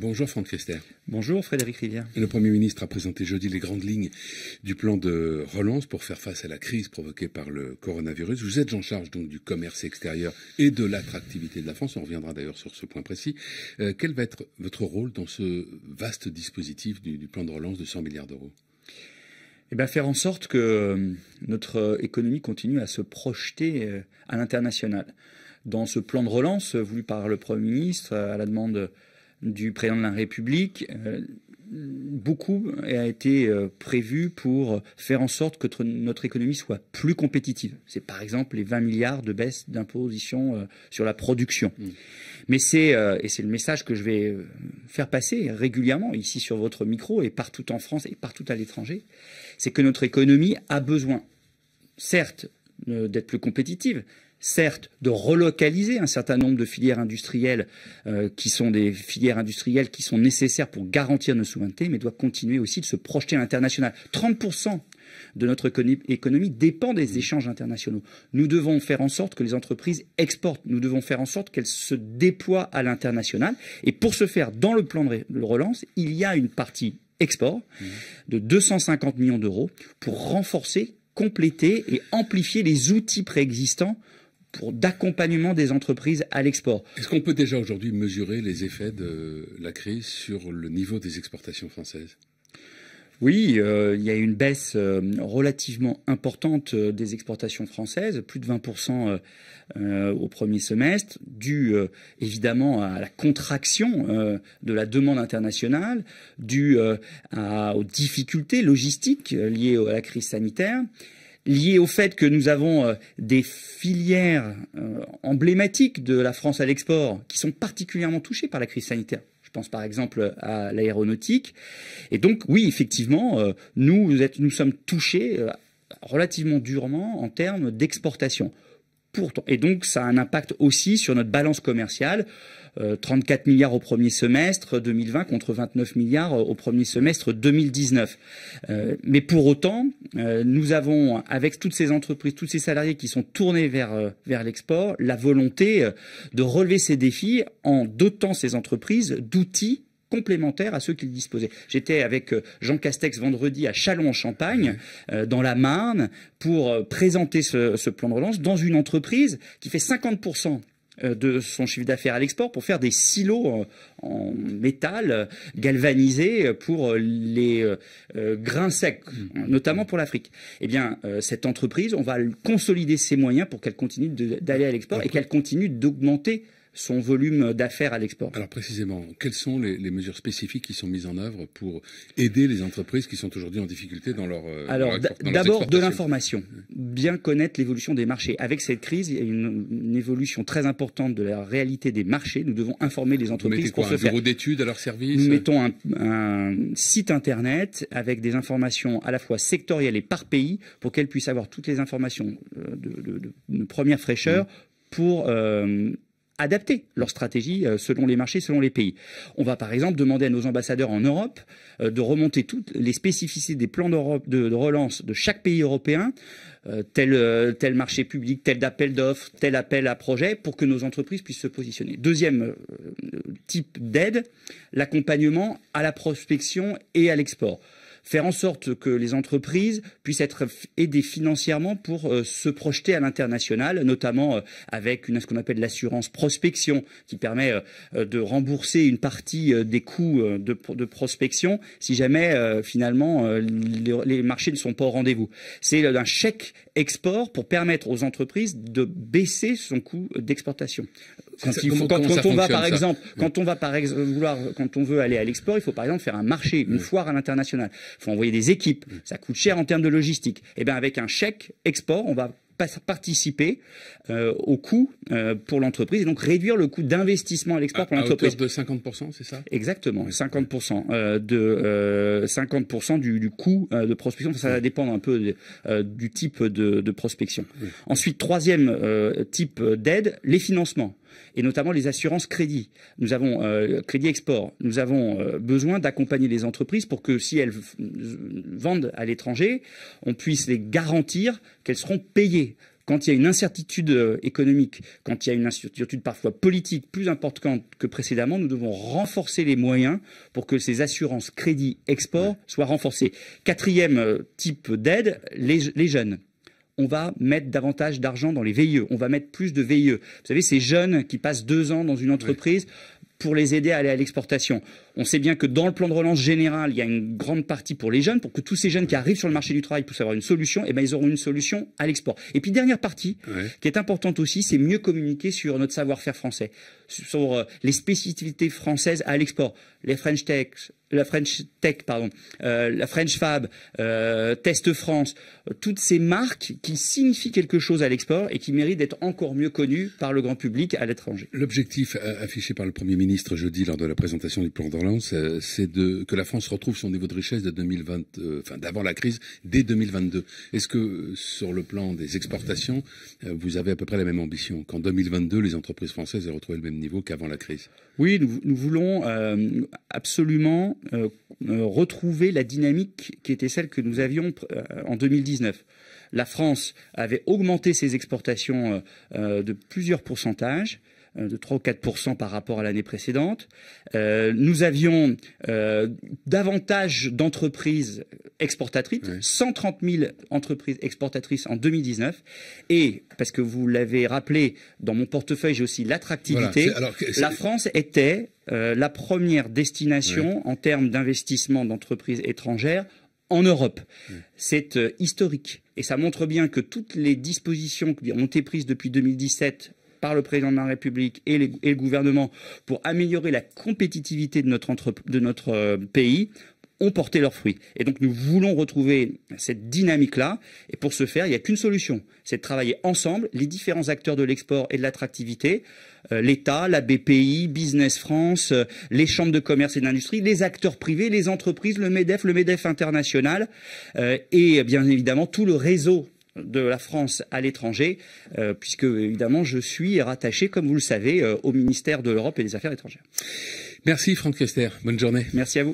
Bonjour Franck Christer. Bonjour Frédéric Rivière. Le Premier ministre a présenté jeudi les grandes lignes du plan de relance pour faire face à la crise provoquée par le coronavirus. Vous êtes en charge donc du commerce extérieur et de l'attractivité de la France. On reviendra d'ailleurs sur ce point précis. Euh, quel va être votre rôle dans ce vaste dispositif du, du plan de relance de 100 milliards d'euros eh bien, faire en sorte que euh, notre économie continue à se projeter euh, à l'international. Dans ce plan de relance voulu par le Premier ministre, à la demande du président de la République, euh, beaucoup a été euh, prévu pour faire en sorte que notre économie soit plus compétitive. C'est par exemple les 20 milliards de baisse d'imposition euh, sur la production. Mmh. Mais c'est, et c'est le message que je vais faire passer régulièrement ici sur votre micro et partout en France et partout à l'étranger, c'est que notre économie a besoin, certes, d'être plus compétitive, certes, de relocaliser un certain nombre de filières industrielles euh, qui sont des filières industrielles qui sont nécessaires pour garantir nos souverainetés, mais doit continuer aussi de se projeter à l'international. 30% de notre économie dépend des mmh. échanges internationaux. Nous devons faire en sorte que les entreprises exportent, nous devons faire en sorte qu'elles se déploient à l'international. Et pour ce faire, dans le plan de relance, il y a une partie export mmh. de 250 millions d'euros pour renforcer, compléter et amplifier les outils préexistants pour d'accompagnement des entreprises à l'export. Est-ce qu'on peut déjà aujourd'hui mesurer les effets de la crise sur le niveau des exportations françaises oui, euh, il y a une baisse euh, relativement importante euh, des exportations françaises, plus de 20% au premier semestre, due évidemment à la contraction de la demande internationale, due aux difficultés logistiques liées à la crise sanitaire lié au fait que nous avons euh, des filières euh, emblématiques de la France à l'export qui sont particulièrement touchées par la crise sanitaire. Je pense par exemple à l'aéronautique. Et donc oui, effectivement, euh, nous, nous sommes touchés relativement durement en termes d'exportation et donc ça a un impact aussi sur notre balance commerciale. 34 euh, milliards au premier semestre 2020 contre 29 milliards euh, au premier semestre 2019. Euh, mais pour autant, nous avons, avec toutes ces entreprises, tous ces salariés qui sont tournés vers, vers l'export, la volonté de relever ces défis en dotant ces entreprises d'outils complémentaires à ceux qu'il disposaient. J'étais avec euh, Jean Castex vendredi à Châlons-en-Champagne, euh, dans la Marne, pour euh, présenter ce, plan de relance dans une entreprise qui fait 50% de son chiffre d'affaires à l'export pour faire des silos en métal galvanisés pour les grains secs, mmh. notamment pour l'Afrique. Eh bien, cette entreprise, on va consolider ses moyens pour qu'elle continue d'aller à l'export et qu'elle continue d'augmenter son volume d'affaires à l'export. Alors précisément, quelles sont les, mesures spécifiques qui sont mises en œuvre pour aider les entreprises qui sont aujourd'hui en difficulté dans leur... Euh, Alors d'abord de l'information, bien connaître l'évolution des marchés. Avec cette crise, il y a une, évolution très importante de la réalité des marchés. Nous devons informer les entreprises. Vous quoi, pour un bureau d'études à leur service Nous mettons un, site internet avec des informations à la fois sectorielles et par pays pour qu'elles puissent avoir toutes les informations euh, de, première fraîcheur mm. pour euh, adapter leur stratégie euh, selon les marchés, selon les pays. On va par exemple demander à nos ambassadeurs en Europe euh, de remonter toutes les spécificités des plans de, relance de chaque pays européen, euh, tel, tel marché public, tel appel d'offres, tel appel à projet, pour que nos entreprises puissent se positionner. Deuxième type d'aide, l'accompagnement à la prospection et à l'export faire en sorte que les entreprises puissent être aidées financièrement pour euh, se projeter à l'international, notamment euh, avec ce qu'on appelle l'assurance prospection, qui permet euh, de rembourser une partie des coûts de, prospection si jamais finalement les, les, marchés ne sont pas au rendez-vous. C'est un chèque export pour permettre aux entreprises de baisser son coût d'exportation. Quand, on va par exemple, quand on va par vouloir, quand on veut aller à l'export, il faut par exemple faire un marché, une mm. foire à l'international. Il faut envoyer des équipes. Mm. Ça coûte cher en termes de logistique. Et eh bien avec un chèque export, on va participer euh, au coût euh, pour l'entreprise et donc réduire le coût d'investissement à l'export pour l'entreprise. de 50%, c'est ça Exactement, 50%, euh, de, 50 du, coût de prospection. Ça va dépendre un peu du type de, prospection. Ensuite, troisième type d'aide, les financements et notamment les assurances crédit. Nous avons euh, crédit export. Nous avons euh, besoin d'accompagner les entreprises pour que si elles vendent à l'étranger, on puisse les garantir qu'elles seront payées quand il y a une incertitude euh, économique, quand il y a une incertitude parfois politique plus importante que précédemment, nous devons renforcer les moyens pour que ces assurances crédit export soient renforcées. Quatrième type d'aide, les jeunes on va mettre davantage d'argent dans les VIE, on va mettre plus de VIE. Vous savez, ces jeunes qui passent deux ans dans une entreprise, pour les aider à aller à l'exportation. On sait bien que dans le plan de relance général, il y a une grande partie pour les jeunes, pour que tous ces jeunes qui arrivent sur le marché du travail puissent avoir une solution, et eh bien, ils auront une solution à l'export. Et puis dernière partie, qui est importante aussi, c'est mieux communiquer sur notre savoir-faire français, sur euh, les spécificités françaises à l'export, les French Tech, la French Tech, pardon, euh, la French Fab, euh, Test France, toutes ces marques qui signifient quelque chose à l'export et qui méritent d'être encore mieux connues par le grand public à l'étranger. L'objectif affiché par le Premier ministre jeudi lors de la présentation du plan de euh, c'est de que la France retrouve son niveau de richesse de euh, enfin d'avant la crise, dès 2022. Est-ce que euh, sur le plan des exportations, vous avez à peu près la même ambition qu'en 2022, les entreprises françaises aient retrouvé le même niveau qu'avant la crise Oui, nous, voulons absolument retrouver la dynamique qui était celle que nous avions en 2019 la France avait augmenté ses exportations de plusieurs pourcentages. Euh, de 3 ou 4 par rapport à l'année précédente. Euh, nous avions euh, davantage d'entreprises exportatrices, cent 130 000 entreprises exportatrices en 2019. Et, parce que vous l'avez rappelé, dans mon portefeuille, j'ai aussi l'attractivité. la France était la première destination en termes d'investissement d'entreprises étrangères en Europe. C'est historique. Et ça montre bien que toutes les dispositions qui ont été prises depuis 2017 par le président de la République et, le gouvernement pour améliorer la compétitivité de notre, euh, pays ont porté leurs fruits. Et donc nous voulons retrouver cette dynamique-là. Et pour ce faire, il n'y a qu'une solution, c'est de travailler ensemble, les différents acteurs de l'export et de l'attractivité, euh, l'État, la BPI, Business France, euh, les chambres de commerce et d'industrie, les acteurs privés, les entreprises, le MEDEF, le MEDEF international, et bien évidemment tout le réseau de la France à l'étranger, euh, puisque évidemment je suis rattaché, comme vous le savez, euh, au ministère de l'Europe et des Affaires étrangères. Merci Franck Kester, bonne journée. Merci à vous.